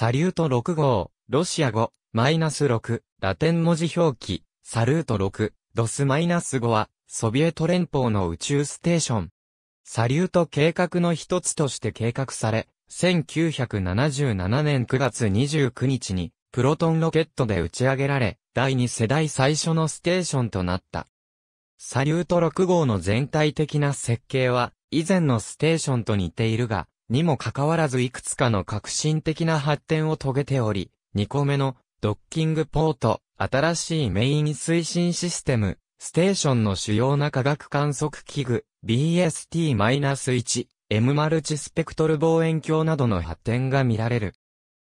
サリュート6号、ロシア語、マイナス6、ラテン文字表記、サルート6、ドスマイナス5は、ソビエト連邦の宇宙ステーション。サリュート計画の一つとして計画され、1977年9月29日に、プロトンロケットで打ち上げられ、第2世代最初のステーションとなった。サリュート6号の全体的な設計は、以前のステーションと似ているが、にもかかわらずいくつかの革新的な発展を遂げており、2個目のドッキングポート、新しいメイン推進システム、ステーションの主要な科学観測器具、BST-1、M マルチスペクトル望遠鏡などの発展が見られる。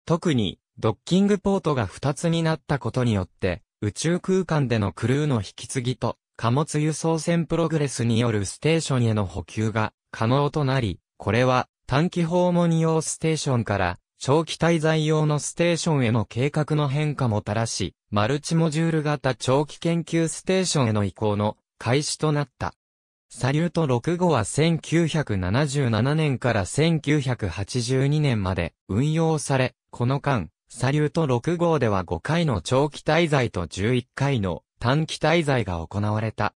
特に、ドッキングポートが2つになったことによって、宇宙空間でのクルーの引き継ぎと、貨物輸送船プログレスによるステーションへの補給が可能となり、これは短期訪問用ステーションから、長期滞在用のステーションへの計画の変化もたらし、マルチモジュール型長期研究ステーションへの移行の開始となった。サリュート6号は1977年から1982年まで運用され、この間、サリュート6号では5回の長期滞在と11回の短期滞在が行われた。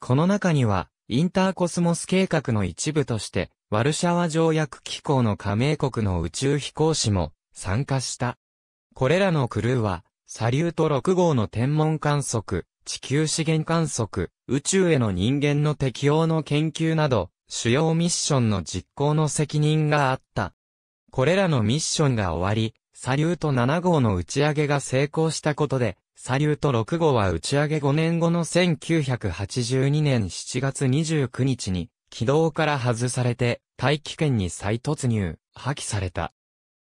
この中には、インターコスモス計画の一部として、ワルシャワ条約機構の加盟国の宇宙飛行士も参加した。これらのクルーは、サリュート6号の天文観測、地球資源観測、宇宙への人間の適応の研究など、主要ミッションの実行の責任があった。これらのミッションが終わり、サリュート7号の打ち上げが成功したことで、サリュート6号は打ち上げ5年後の1982年7月29日に軌道から外されて、大気圏に再突入、破棄された。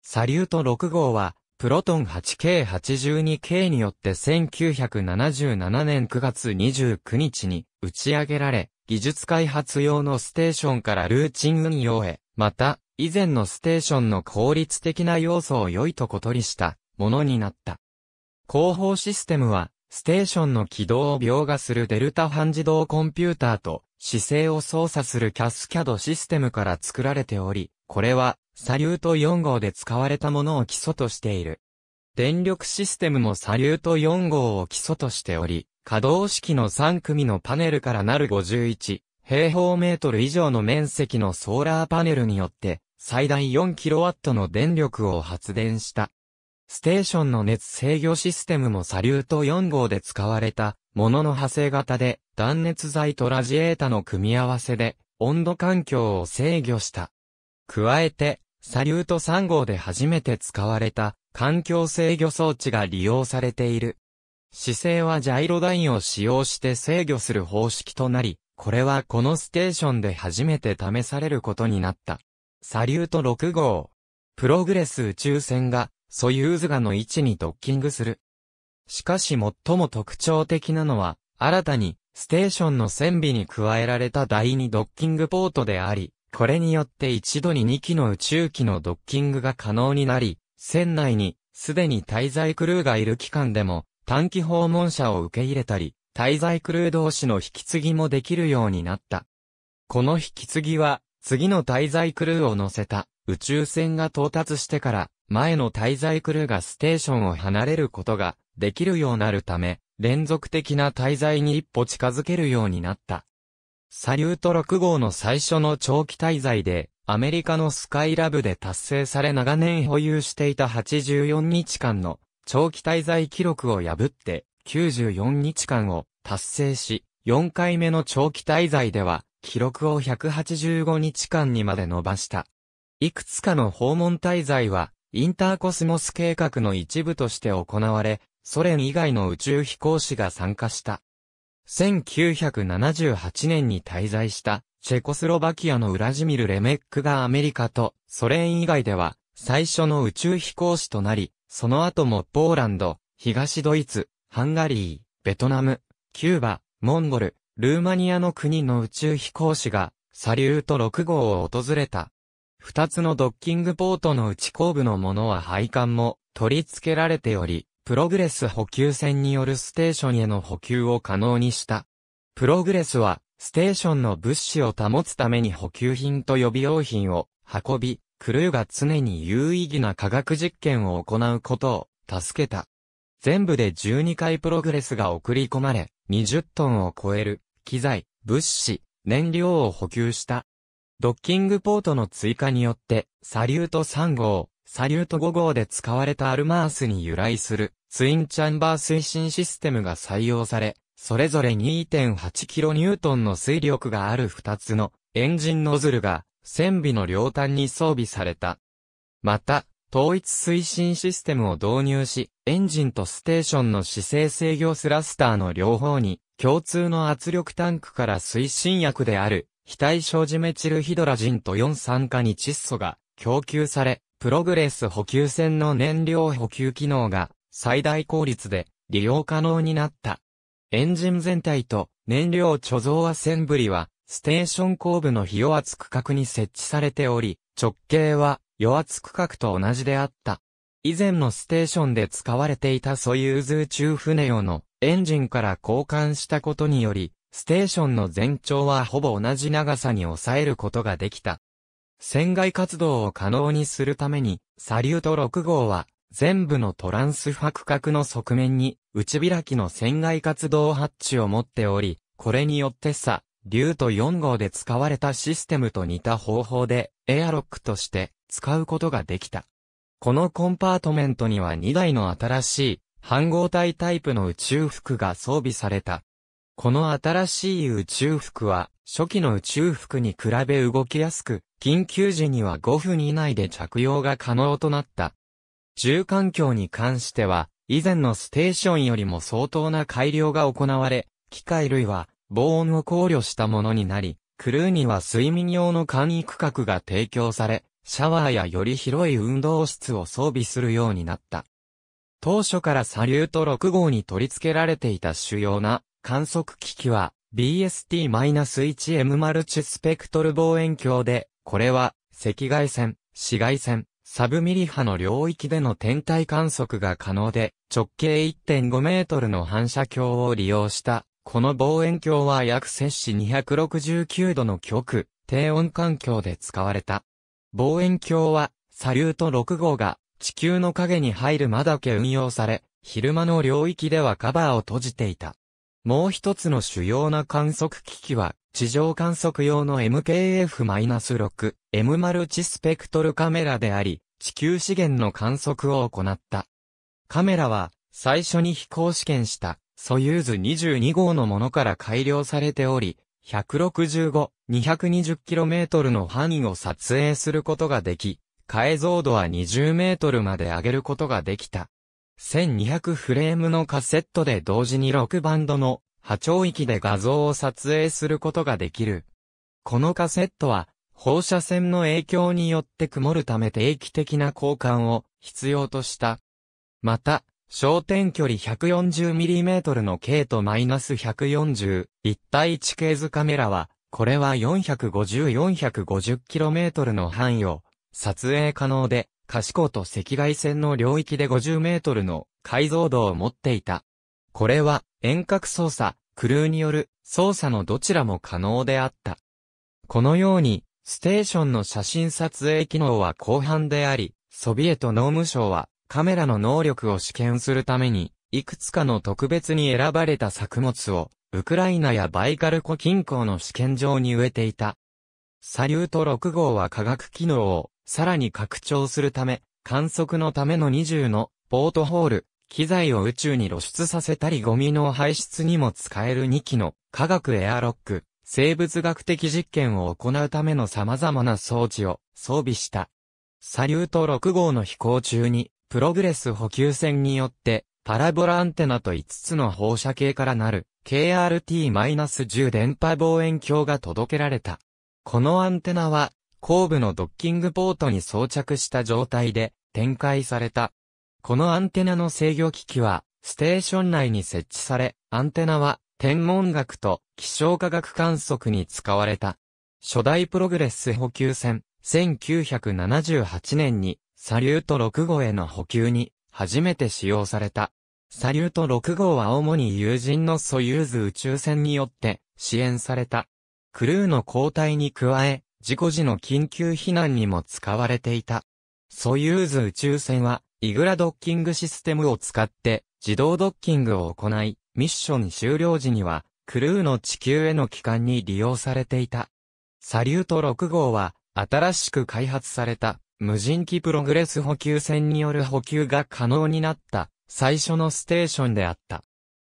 サリュート6号は、プロトン 8K82K によって1977年9月29日に打ち上げられ、技術開発用のステーションからルーチン運用へ、また、以前のステーションの効率的な要素を良いとことりしたものになった。広報システムは、ステーションの軌道を描画するデルタ半自動コンピューターと、姿勢を操作するキャスキャドシステムから作られており、これは、サリュート4号で使われたものを基礎としている。電力システムもサリュート4号を基礎としており、可動式の3組のパネルからなる51平方メートル以上の面積のソーラーパネルによって、最大4ットの電力を発電した。ステーションの熱制御システムもサリュート4号で使われた物の派生型で、断熱材とラジエータの組み合わせで、温度環境を制御した。加えて、サリュート3号で初めて使われた、環境制御装置が利用されている。姿勢はジャイロダインを使用して制御する方式となり、これはこのステーションで初めて試されることになった。サリュート6号。プログレス宇宙船が、ソユーズガの位置にドッキングする。しかし最も特徴的なのは、新たに、ステーションの船尾に加えられた第2ドッキングポートであり、これによって一度に2機の宇宙機のドッキングが可能になり、船内に、すでに滞在クルーがいる期間でも、短期訪問者を受け入れたり、滞在クルー同士の引き継ぎもできるようになった。この引き継ぎは、次の滞在クルーを乗せた宇宙船が到達してから前の滞在クルーがステーションを離れることができるようなるため、連続的な滞在に一歩近づけるようになった。サリュート6号の最初の長期滞在で、アメリカのスカイラブで達成され長年保有していた84日間の長期滞在記録を破って94日間を達成し、4回目の長期滞在では記録を185日間にまで伸ばした。いくつかの訪問滞在はインターコスモス計画の一部として行われ、ソ連以外の宇宙飛行士が参加した。1978年に滞在したチェコスロバキアのウラジミル・レメックがアメリカとソ連以外では最初の宇宙飛行士となり、その後もポーランド、東ドイツ、ハンガリー、ベトナム、キューバ、モンゴル、ルーマニアの国の宇宙飛行士がサリュート6号を訪れた。二つのドッキングポートの内後部のものは配管も取り付けられており、プログレス補給船によるステーションへの補給を可能にした。プログレスは、ステーションの物資を保つために補給品と予備用品を運び、クルーが常に有意義な科学実験を行うことを助けた。全部で12回プログレスが送り込まれ、20トンを超える機材、物資、燃料を補給した。ドッキングポートの追加によって、サリュート3号、サリュート5号で使われたアルマースに由来するツインチャンバー推進システムが採用され、それぞれ 2.8kN の推力がある2つのエンジンノズルが船尾の両端に装備された。また、統一推進システムを導入し、エンジンとステーションの姿勢制御スラスターの両方に共通の圧力タンクから推進薬である非対称ジメチルヒドラジンと4酸化に窒素が供給され、プログレス補給船の燃料補給機能が最大効率で利用可能になった。エンジン全体と燃料貯蔵アセンブリは、ステーション後部の非与圧区画に設置されており、直径は与圧区画と同じであった。以前のステーションで使われていたソユーズ宇宙船用のエンジンから交換したことにより、ステーションの全長はほぼ同じ長さに抑えることができた。船外活動を可能にするために、サリュート6号は、全部のトランスファク角の側面に、内開きの船外活動ハッチを持っており、これによってさ、リュート4号で使われたシステムと似た方法で、エアロックとして使うことができた。このコンパートメントには2台の新しい、半合体タイプの宇宙服が装備された。この新しい宇宙服は、初期の宇宙服に比べ動きやすく、緊急時には5分以内で着用が可能となった。住環境に関しては、以前のステーションよりも相当な改良が行われ、機械類は防音を考慮したものになり、クルーには睡眠用の簡易区画が提供され、シャワーやより広い運動室を装備するようになった。当初からサリュート6号に取り付けられていた主要な観測機器は BST-1M マルチスペクトル望遠鏡で、これは赤外線、紫外線、サブミリ波の領域での天体観測が可能で、直径1.5メートルの反射鏡を利用した。この望遠鏡は約摂氏269度の極、低温環境で使われた。望遠鏡は、サリュート6号が地球の影に入る間だけ運用され、昼間の領域ではカバーを閉じていた。もう一つの主要な観測機器は、地上観測用の MKF-6、M マルチスペクトルカメラであり、地球資源の観測を行った。カメラは、最初に飛行試験した、ソユーズ22号のものから改良されており、165、220km の範囲を撮影することができ、解像度は 20m まで上げることができた。1200フレームのカセットで同時に6バンドの波長域で画像を撮影することができる。このカセットは放射線の影響によって曇るため定期的な交換を必要とした。また、焦点距離 140mm の K と -140 一対一ケーズカメラは、これは 450-450km の範囲を撮影可能で、視光と赤外線の領域で50メートルの解像度を持っていた。これは遠隔操作、クルーによる操作のどちらも可能であった。このように、ステーションの写真撮影機能は広範であり、ソビエト農務省はカメラの能力を試験するために、いくつかの特別に選ばれた作物を、ウクライナやバイカル湖近郊の試験場に植えていた。サリュート6号は化学機能をさらに拡張するため、観測のための20のポートホール、機材を宇宙に露出させたりゴミの排出にも使える2機の科学エアロック、生物学的実験を行うための様々な装置を装備した。サリュート6号の飛行中に、プログレス補給船によって、パラボラアンテナと5つの放射系からなる KRT-10 電波望遠鏡が届けられた。このアンテナは後部のドッキングポートに装着した状態で展開された。このアンテナの制御機器は、ステーション内に設置され、アンテナは天文学と気象科学観測に使われた。初代プログレス補給船、1978年にサリュート6号への補給に初めて使用された。サリュート6号は主に友人のソユーズ宇宙船によって支援された。クルーの交代に加え、事故時の緊急避難にも使われていた。ソユーズ宇宙船は、イグラドッキングシステムを使って、自動ドッキングを行い、ミッション終了時には、クルーの地球への帰還に利用されていた。サリュート6号は、新しく開発された、無人機プログレス補給船による補給が可能になった、最初のステーションであった。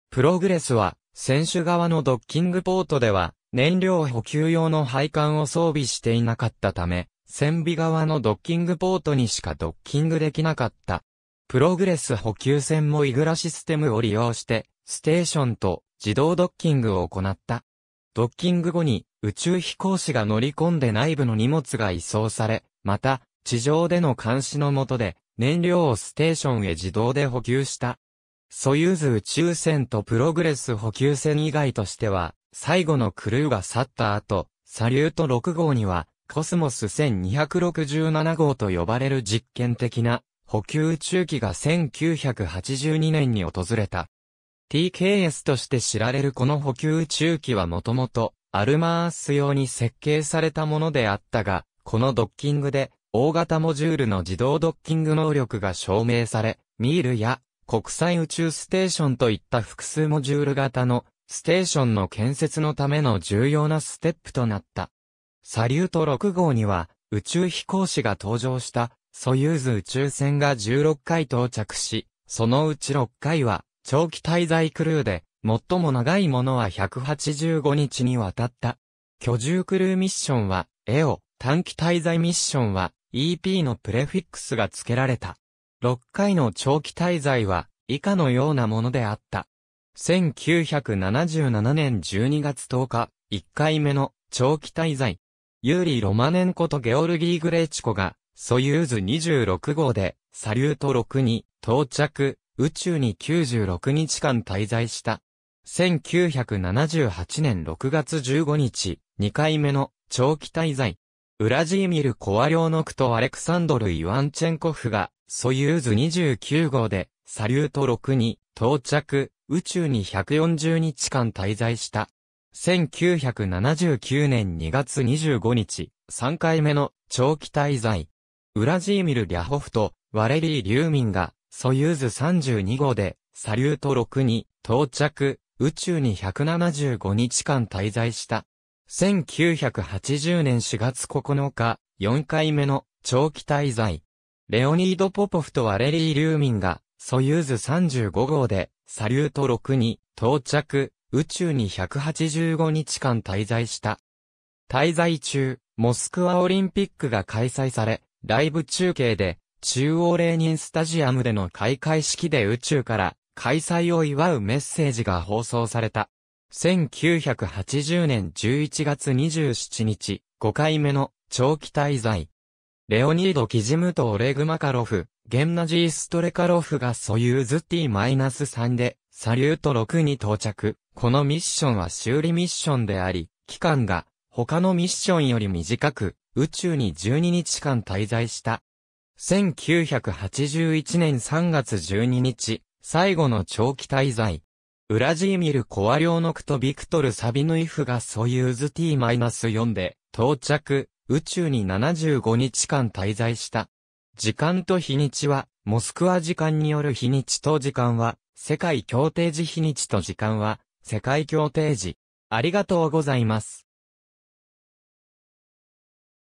プログレスは、選手側のドッキングポートでは、燃料補給用の配管を装備していなかったため、船尾側のドッキングポートにしかドッキングできなかった。プログレス補給船もイグラシステムを利用して、ステーションと自動ドッキングを行った。ドッキング後に宇宙飛行士が乗り込んで内部の荷物が移送され、また地上での監視の下で燃料をステーションへ自動で補給した。ソユーズ宇宙船とプログレス補給船以外としては最後のクルーが去った後、サリュート6号には、コスモス1267号と呼ばれる実験的な補給宇宙機が1982年に訪れた。TKS として知られるこの補給宇宙機はもともとアルマース用に設計されたものであったが、このドッキングで大型モジュールの自動ドッキング能力が証明され、ミールや国際宇宙ステーションといった複数モジュール型のステーションの建設のための重要なステップとなった。サリュート6号には宇宙飛行士が登場したソユーズ宇宙船が16回到着し、そのうち6回は長期滞在クルーで、最も長いものは185日にわたった。居住クルーミッションはエオ、短期滞在ミッションは EP のプレフィックスが付けられた。6回の長期滞在は以下のようなものであった。1977年12月10日、1回目の長期滞在。ユーリー・ロマネンコとゲオルギー・グレーチコが、ソユーズ26号で、サリュート6に到着、宇宙に96日間滞在した。1978年6月15日、2回目の長期滞在。ウラジーミル・コアリョーノクとアレクサンドル・イワンチェンコフが、ソユーズ29号で、サリュート6に到着、宇宙に140日間滞在した。1979年2月25日、3回目の長期滞在。ウラジーミル・リャホフとワレリー・リューミンがソユーズ32号でサリュート6に到着、宇宙に175日間滞在した。1980年4月9日、4回目の長期滞在。レオニード・ポポフとワレリー・リューミンがソユーズ35号でサリュート6に到着、宇宙に185日間滞在した。滞在中、モスクワオリンピックが開催され、ライブ中継で、中央レーニンスタジアムでの開会式で宇宙から開催を祝うメッセージが放送された。1980年11月27日、5回目の長期滞在。レオニード・キジムとオレグ・マカロフ、ゲンナジー・ストレカロフがソユーズ T-3 で、サリュート6に到着。このミッションは修理ミッションであり、期間が他のミッションより短く、宇宙に12日間滞在した。1981年3月12日、最後の長期滞在。ウラジーミル・コアリョーノクとビクトル・サビヌイフがソユーズ T-4 で到着、宇宙に75日間滞在した。時間と日にちは、モスクワ時間による日にちと時間は、世界協定時日にちと時間は、世界協定時。ありがとうございます。